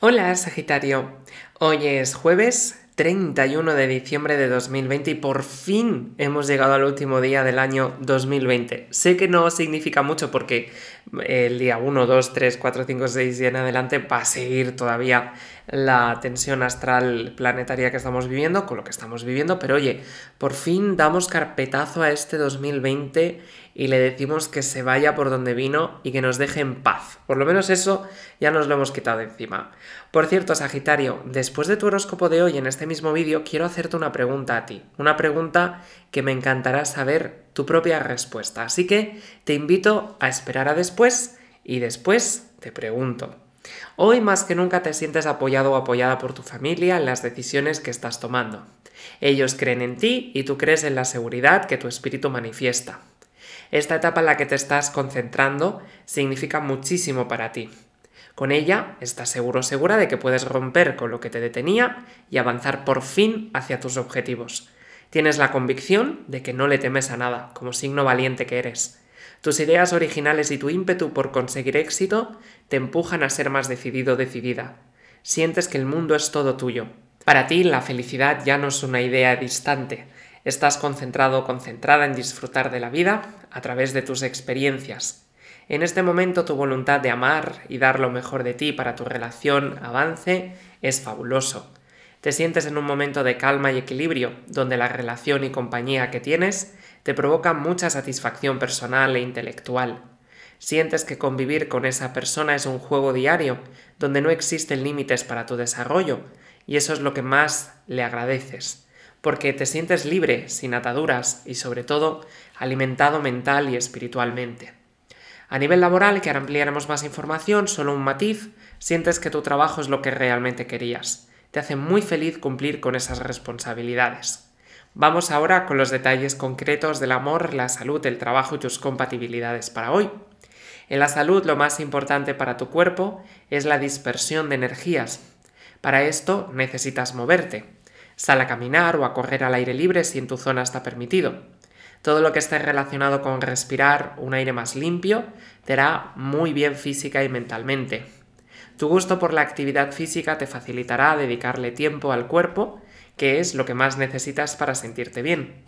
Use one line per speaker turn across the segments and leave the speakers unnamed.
Hola Sagitario, hoy es jueves 31 de diciembre de 2020 y por fin hemos llegado al último día del año 2020. Sé que no significa mucho porque el día 1, 2, 3, 4, 5, 6 y en adelante va a seguir todavía la tensión astral planetaria que estamos viviendo, con lo que estamos viviendo, pero oye, por fin damos carpetazo a este 2020 y le decimos que se vaya por donde vino y que nos deje en paz. Por lo menos eso ya nos lo hemos quitado encima. Por cierto, Sagitario, después de tu horóscopo de hoy en este mismo vídeo, quiero hacerte una pregunta a ti. Una pregunta que me encantará saber tu propia respuesta. Así que te invito a esperar a después y después te pregunto. Hoy más que nunca te sientes apoyado o apoyada por tu familia en las decisiones que estás tomando. Ellos creen en ti y tú crees en la seguridad que tu espíritu manifiesta. Esta etapa en la que te estás concentrando significa muchísimo para ti. Con ella estás seguro segura de que puedes romper con lo que te detenía y avanzar por fin hacia tus objetivos. Tienes la convicción de que no le temes a nada, como signo valiente que eres. Tus ideas originales y tu ímpetu por conseguir éxito te empujan a ser más decidido decidida. Sientes que el mundo es todo tuyo. Para ti la felicidad ya no es una idea distante, Estás concentrado o concentrada en disfrutar de la vida a través de tus experiencias. En este momento tu voluntad de amar y dar lo mejor de ti para tu relación avance es fabuloso. Te sientes en un momento de calma y equilibrio, donde la relación y compañía que tienes te provoca mucha satisfacción personal e intelectual. Sientes que convivir con esa persona es un juego diario, donde no existen límites para tu desarrollo, y eso es lo que más le agradeces porque te sientes libre, sin ataduras y sobre todo alimentado mental y espiritualmente. A nivel laboral, que ahora ampliaremos más información, solo un matiz, sientes que tu trabajo es lo que realmente querías. Te hace muy feliz cumplir con esas responsabilidades. Vamos ahora con los detalles concretos del amor, la salud, el trabajo y tus compatibilidades para hoy. En la salud lo más importante para tu cuerpo es la dispersión de energías. Para esto necesitas moverte. Sal a caminar o a correr al aire libre si en tu zona está permitido. Todo lo que esté relacionado con respirar un aire más limpio te hará muy bien física y mentalmente. Tu gusto por la actividad física te facilitará dedicarle tiempo al cuerpo, que es lo que más necesitas para sentirte bien.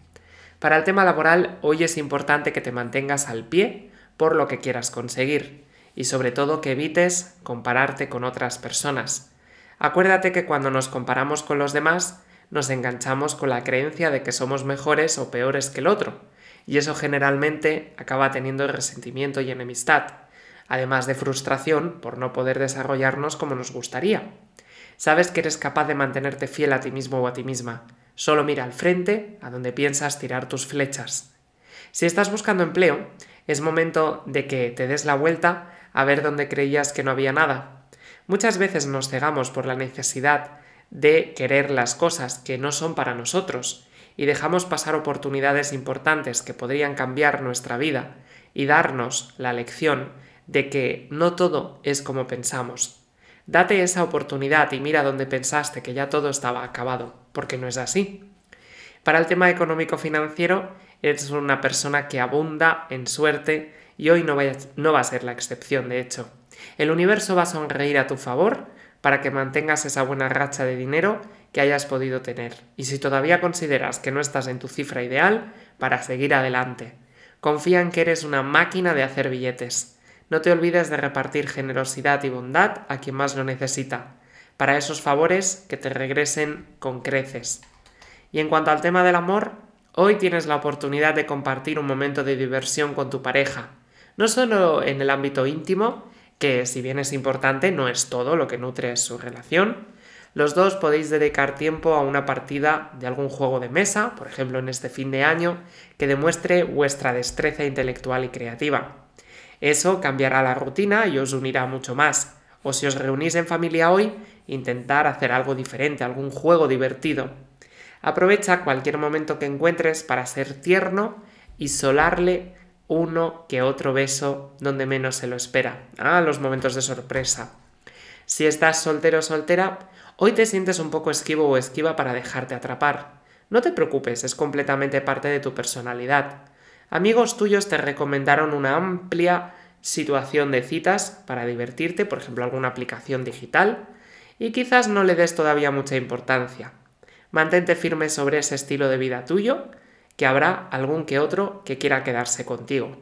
Para el tema laboral, hoy es importante que te mantengas al pie por lo que quieras conseguir y sobre todo que evites compararte con otras personas. Acuérdate que cuando nos comparamos con los demás, nos enganchamos con la creencia de que somos mejores o peores que el otro, y eso generalmente acaba teniendo resentimiento y enemistad, además de frustración por no poder desarrollarnos como nos gustaría. Sabes que eres capaz de mantenerte fiel a ti mismo o a ti misma, solo mira al frente, a donde piensas tirar tus flechas. Si estás buscando empleo, es momento de que te des la vuelta a ver dónde creías que no había nada. Muchas veces nos cegamos por la necesidad de querer las cosas que no son para nosotros y dejamos pasar oportunidades importantes que podrían cambiar nuestra vida y darnos la lección de que no todo es como pensamos. Date esa oportunidad y mira donde pensaste que ya todo estaba acabado, porque no es así. Para el tema económico-financiero, eres una persona que abunda en suerte y hoy no, no va a ser la excepción, de hecho. El universo va a sonreír a tu favor para que mantengas esa buena racha de dinero que hayas podido tener. Y si todavía consideras que no estás en tu cifra ideal, para seguir adelante. Confía en que eres una máquina de hacer billetes. No te olvides de repartir generosidad y bondad a quien más lo necesita, para esos favores que te regresen con creces. Y en cuanto al tema del amor, hoy tienes la oportunidad de compartir un momento de diversión con tu pareja, no solo en el ámbito íntimo, que si bien es importante, no es todo lo que nutre su relación. Los dos podéis dedicar tiempo a una partida de algún juego de mesa, por ejemplo en este fin de año, que demuestre vuestra destreza intelectual y creativa. Eso cambiará la rutina y os unirá mucho más. O si os reunís en familia hoy, intentar hacer algo diferente, algún juego divertido. Aprovecha cualquier momento que encuentres para ser tierno y solarle uno que otro beso donde menos se lo espera. Ah, los momentos de sorpresa. Si estás soltero o soltera, hoy te sientes un poco esquivo o esquiva para dejarte atrapar. No te preocupes, es completamente parte de tu personalidad. Amigos tuyos te recomendaron una amplia situación de citas para divertirte, por ejemplo alguna aplicación digital, y quizás no le des todavía mucha importancia. Mantente firme sobre ese estilo de vida tuyo, que habrá algún que otro que quiera quedarse contigo.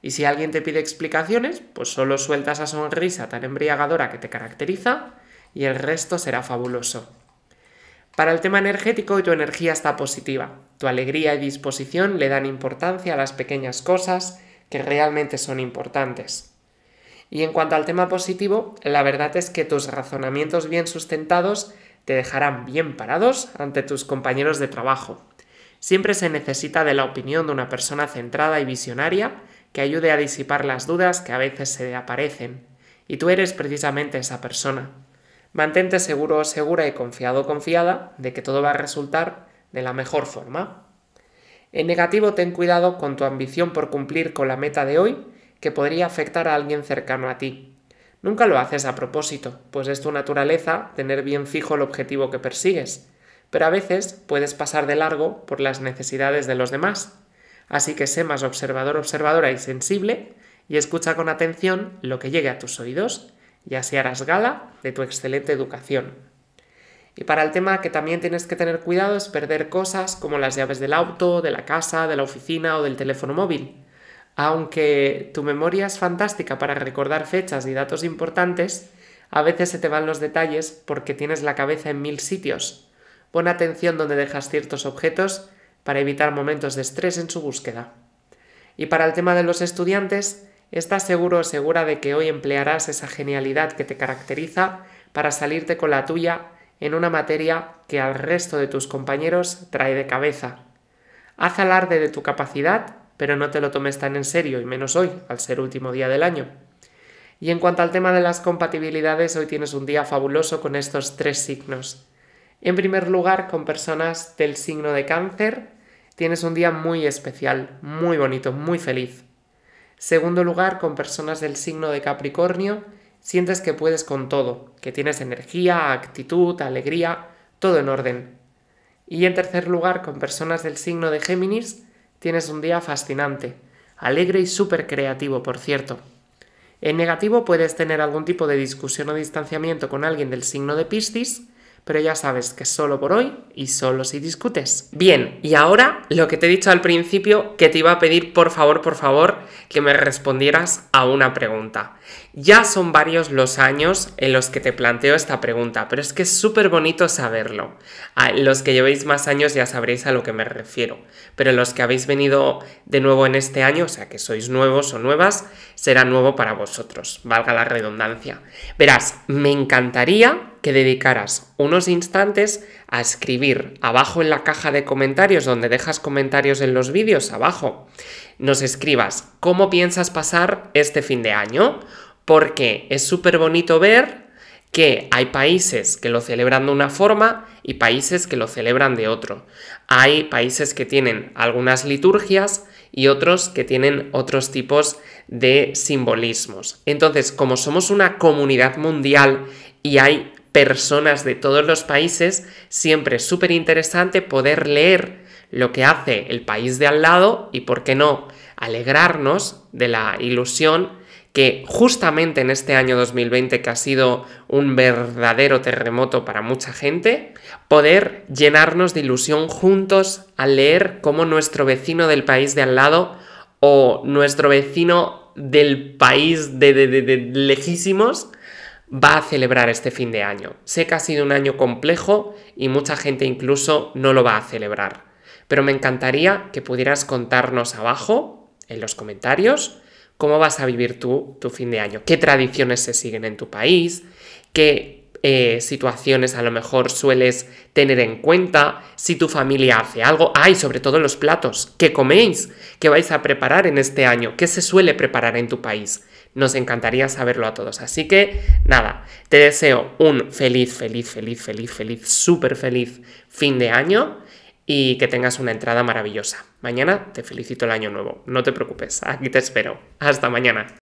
Y si alguien te pide explicaciones, pues solo suelta esa sonrisa tan embriagadora que te caracteriza y el resto será fabuloso. Para el tema energético, tu energía está positiva. Tu alegría y disposición le dan importancia a las pequeñas cosas que realmente son importantes. Y en cuanto al tema positivo, la verdad es que tus razonamientos bien sustentados te dejarán bien parados ante tus compañeros de trabajo. Siempre se necesita de la opinión de una persona centrada y visionaria que ayude a disipar las dudas que a veces se aparecen. Y tú eres precisamente esa persona. Mantente seguro o segura y confiado confiada de que todo va a resultar de la mejor forma. En negativo, ten cuidado con tu ambición por cumplir con la meta de hoy que podría afectar a alguien cercano a ti. Nunca lo haces a propósito, pues es tu naturaleza tener bien fijo el objetivo que persigues pero a veces puedes pasar de largo por las necesidades de los demás. Así que sé más observador, observadora y sensible y escucha con atención lo que llegue a tus oídos y así harás gala de tu excelente educación. Y para el tema que también tienes que tener cuidado es perder cosas como las llaves del auto, de la casa, de la oficina o del teléfono móvil. Aunque tu memoria es fantástica para recordar fechas y datos importantes, a veces se te van los detalles porque tienes la cabeza en mil sitios Pon atención donde dejas ciertos objetos para evitar momentos de estrés en su búsqueda. Y para el tema de los estudiantes, estás seguro o segura de que hoy emplearás esa genialidad que te caracteriza para salirte con la tuya en una materia que al resto de tus compañeros trae de cabeza. Haz alarde de tu capacidad, pero no te lo tomes tan en serio, y menos hoy, al ser último día del año. Y en cuanto al tema de las compatibilidades, hoy tienes un día fabuloso con estos tres signos. En primer lugar, con personas del signo de cáncer, tienes un día muy especial, muy bonito, muy feliz. Segundo lugar, con personas del signo de Capricornio, sientes que puedes con todo, que tienes energía, actitud, alegría, todo en orden. Y en tercer lugar, con personas del signo de Géminis, tienes un día fascinante, alegre y súper creativo, por cierto. En negativo puedes tener algún tipo de discusión o distanciamiento con alguien del signo de Piscis, pero ya sabes que solo por hoy y solo si discutes. Bien, y ahora lo que te he dicho al principio, que te iba a pedir por favor, por favor, que me respondieras a una pregunta. Ya son varios los años en los que te planteo esta pregunta, pero es que es súper bonito saberlo. los que llevéis más años ya sabréis a lo que me refiero, pero los que habéis venido de nuevo en este año, o sea que sois nuevos o nuevas, será nuevo para vosotros, valga la redundancia. Verás, me encantaría que dedicaras unos instantes a escribir abajo en la caja de comentarios, donde dejas comentarios en los vídeos, abajo, nos escribas cómo piensas pasar este fin de año, porque es súper bonito ver que hay países que lo celebran de una forma y países que lo celebran de otro. Hay países que tienen algunas liturgias y otros que tienen otros tipos de simbolismos. Entonces, como somos una comunidad mundial y hay personas de todos los países, siempre es súper interesante poder leer lo que hace el país de al lado y, por qué no, alegrarnos de la ilusión que justamente en este año 2020, que ha sido un verdadero terremoto para mucha gente, poder llenarnos de ilusión juntos al leer cómo nuestro vecino del país de al lado o nuestro vecino del país de, de lejísimos va a celebrar este fin de año. Sé que ha sido un año complejo y mucha gente incluso no lo va a celebrar. Pero me encantaría que pudieras contarnos abajo, en los comentarios, cómo vas a vivir tú tu fin de año, qué tradiciones se siguen en tu país, qué eh, situaciones a lo mejor sueles tener en cuenta, si tu familia hace algo, ¡Ay! sobre todo los platos, qué coméis, qué vais a preparar en este año, qué se suele preparar en tu país. Nos encantaría saberlo a todos. Así que nada, te deseo un feliz, feliz, feliz, feliz, feliz, súper feliz fin de año y que tengas una entrada maravillosa. Mañana te felicito el año nuevo. No te preocupes, aquí te espero. Hasta mañana.